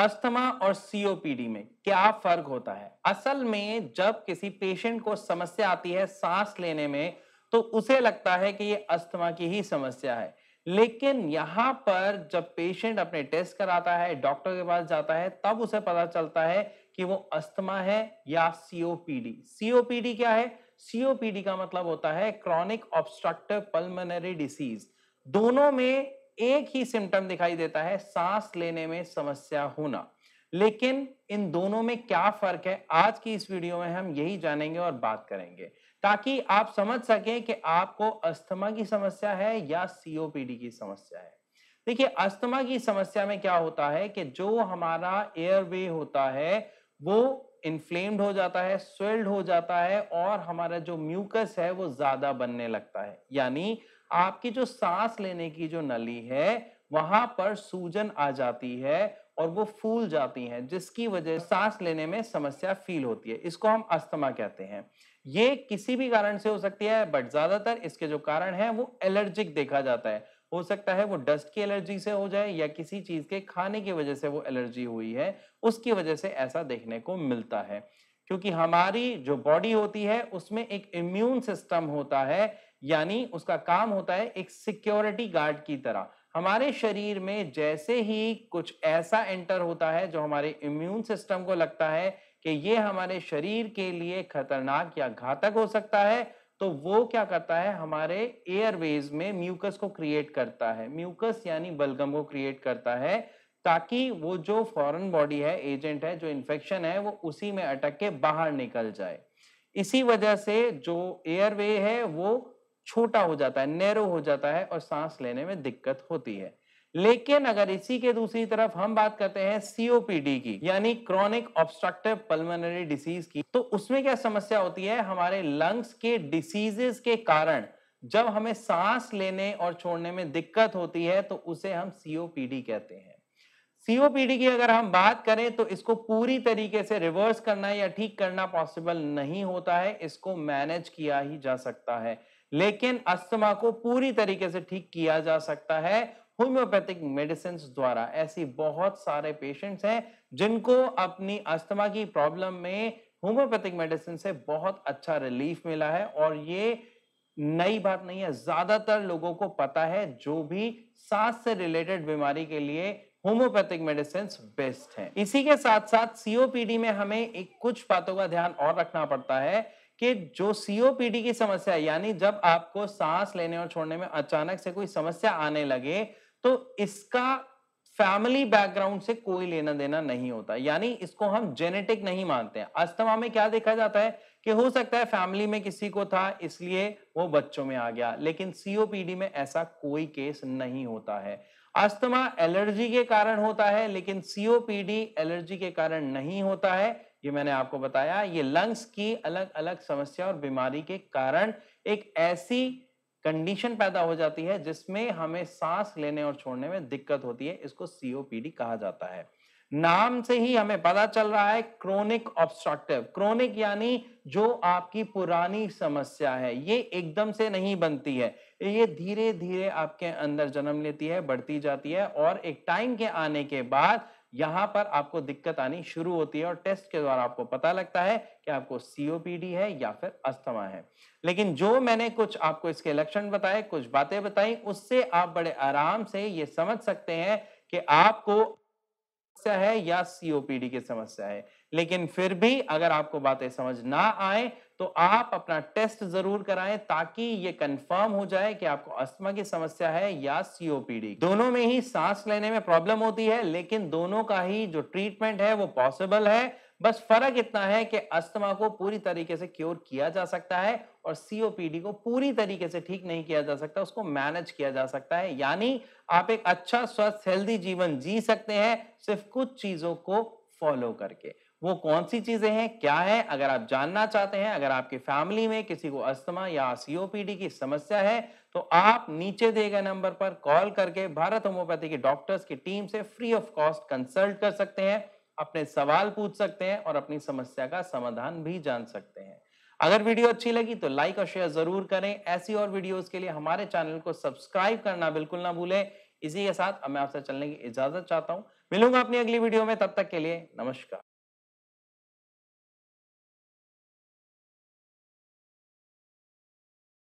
asthma और COPD में क्या फर्क होता है असल में जब किसी पेशेंट को समस्या आती है सांस लेने में तो उसे लगता है कि ये अस्थमा की ही समस्या है लेकिन यहां पर जब पेशेंट अपने टेस्ट कराता है डॉक्टर के पास जाता है तब उसे पता चलता है कि वो अस्थमा है या सीओपीडी सीओपीडी क्या है सीओपीडी का मतलब होता है क्रॉनिक ऑब्स्ट्रक्टिव पल्मोनरी डिसीज दोनों में एक ही सिम्टम दिखाई देता है सांस लेने में समस्या होना लेकिन इन दोनों में क्या फर्क है आज की इस वीडियो में हम यही जानेंगे और बात करेंगे ताकि आप समझ सकें कि आपको अस्थमा की समस्या है या सीओपीडी की समस्या है देखिए अस्थमा की समस्या में क्या होता है कि जो हमारा एयरवे होता है वो इन्फ्लेम्ड हो जाता है स्वेल्ड हो जाता है और हमारा जो म्यूकस है वो ज्यादा बनने लगता है यानी आपकी जो सांस लेने की जो नली है वहां पर सूजन आ जाती है और वो फूल जाती हैं जिसकी वजह सांस लेने में समस्या फील होती है इसको हम अस्थमा कहते हैं ये किसी भी कारण से हो सकती है बट ज्यादातर इसके जो कारण है वो एलर्जिक देखा जाता है हो सकता है वो डस्ट की एलर्जी से हो जाए या किसी चीज के खाने की वजह से वो एलर्जी हुई है उसकी वजह से ऐसा देखने को मिलता है क्योंकि हमारी जो बॉडी होती है उसमें एक इम्यून सिस्टम होता है यानी उसका काम होता है एक सिक्योरिटी गार्ड की तरह हमारे शरीर में जैसे ही कुछ ऐसा एंटर होता है जो हमारे इम्यून सिस्टम को लगता है कि ये हमारे शरीर के लिए खतरनाक या घातक हो सकता है तो वो क्या करता है हमारे एयरवेज में म्यूकस को क्रिएट करता है म्यूकस यानी बलगम को क्रिएट करता है ताकि वो जो फॉरेन बॉडी है एजेंट है जो इन्फेक्शन है वो उसी में अटक के बाहर निकल जाए इसी वजह से जो एयरवे है वो छोटा हो जाता है नैरो हो जाता है और सांस लेने में दिक्कत होती है लेकिन अगर इसी के दूसरी तरफ हम बात करते हैं सीओपीडी की यानी क्रॉनिक ऑब्स्ट्रक्टिव पल्मोनरी डिसीज की तो उसमें क्या समस्या होती है हमारे लंग्स के डिसीजेस के कारण जब हमें सांस लेने और छोड़ने में दिक्कत होती है तो उसे हम सीओपीडी कहते हैं सीओपीडी की अगर हम बात करें तो इसको पूरी तरीके से रिवर्स करना या ठीक करना पॉसिबल नहीं होता है इसको मैनेज किया ही जा सकता है लेकिन अस्थमा को पूरी तरीके से ठीक किया जा सकता है होम्योपैथिक मेडिसिन द्वारा ऐसी बहुत सारे पेशेंट्स हैं जिनको अपनी अस्थमा की प्रॉब्लम में होम्योपैथिक मेडिसिन से बहुत अच्छा रिलीफ मिला है और ये नई बात नहीं है ज्यादातर लोगों को पता है जो भी सांस से रिलेटेड बीमारी के लिए होम्योपैथिक मेडिसिन बेस्ट है इसी के साथ साथ सीओपीडी में हमें एक कुछ बातों का ध्यान और रखना पड़ता है कि जो सीओपीडी की समस्या है यानी जब आपको सांस लेने और छोड़ने में अचानक से कोई समस्या आने लगे तो इसका फैमिली बैकग्राउंड से कोई लेना देना नहीं होता यानी इसको हम जेनेटिक नहीं मानते हैं अस्थमा में क्या देखा जाता है कि हो सकता है फैमिली में किसी को था इसलिए वो बच्चों में आ गया लेकिन सीओपीडी में ऐसा कोई केस नहीं होता है अस्थमा एलर्जी के कारण होता है लेकिन सीओपीडी एलर्जी के कारण नहीं होता है ये मैंने आपको बताया ये लंग्स की अलग अलग समस्या और बीमारी के कारण एक ऐसी कंडीशन पैदा हो जाती है जिसमें हमें सांस लेने और छोड़ने में दिक्कत होती है इसको सीओपीडी कहा जाता है नाम से ही हमें पता चल रहा है क्रोनिक ऑब्स्ट्रक्टिव क्रोनिक यानी जो आपकी पुरानी समस्या है ये एकदम से नहीं बनती है ये धीरे धीरे आपके अंदर जन्म लेती है बढ़ती जाती है और एक टाइम के आने के बाद यहाँ पर आपको दिक्कत आनी शुरू होती है और टेस्ट के द्वारा आपको पता लगता है कि आपको सीओपीडी है या फिर अस्थमा है लेकिन जो मैंने कुछ आपको इसके लक्षण बताए कुछ बातें बताई उससे आप बड़े आराम से ये समझ सकते हैं कि आपको समस्या है या सीओपीडी की समस्या है लेकिन फिर भी अगर आपको बातें समझ ना आए तो आप अपना टेस्ट जरूर कराएं ताकि ये कंफर्म हो जाए कि आपको अस्थमा की समस्या है या सीओपीडी दोनों में ही सांस लेने में प्रॉब्लम होती है लेकिन दोनों का ही जो ट्रीटमेंट है वो पॉसिबल है बस फर्क इतना है कि अस्थमा को पूरी तरीके से क्योर किया जा सकता है और सीओपीडी को पूरी तरीके से ठीक नहीं किया जा सकता उसको मैनेज किया जा सकता है यानी आप एक अच्छा स्वस्थ हेल्दी जीवन जी सकते हैं सिर्फ कुछ चीजों को फॉलो करके वो कौन सी चीज़ें हैं क्या है अगर आप जानना चाहते हैं अगर आपकी फैमिली में किसी को अस्थमा या सीओपीडी की समस्या है तो आप नीचे दिए गए नंबर पर कॉल करके भारत होम्योपैथी के डॉक्टर्स की टीम से फ्री ऑफ कॉस्ट कंसल्ट कर सकते हैं अपने सवाल पूछ सकते हैं और अपनी समस्या का समाधान भी जान सकते हैं अगर वीडियो अच्छी लगी तो लाइक और शेयर जरूर करें ऐसी और वीडियोस के लिए हमारे चैनल को सब्सक्राइब करना बिल्कुल ना भूलें इसी के साथ अब मैं आपसे चलने की इजाजत चाहता हूं मिलूंगा अपनी अगली वीडियो में तब तक के लिए नमस्कार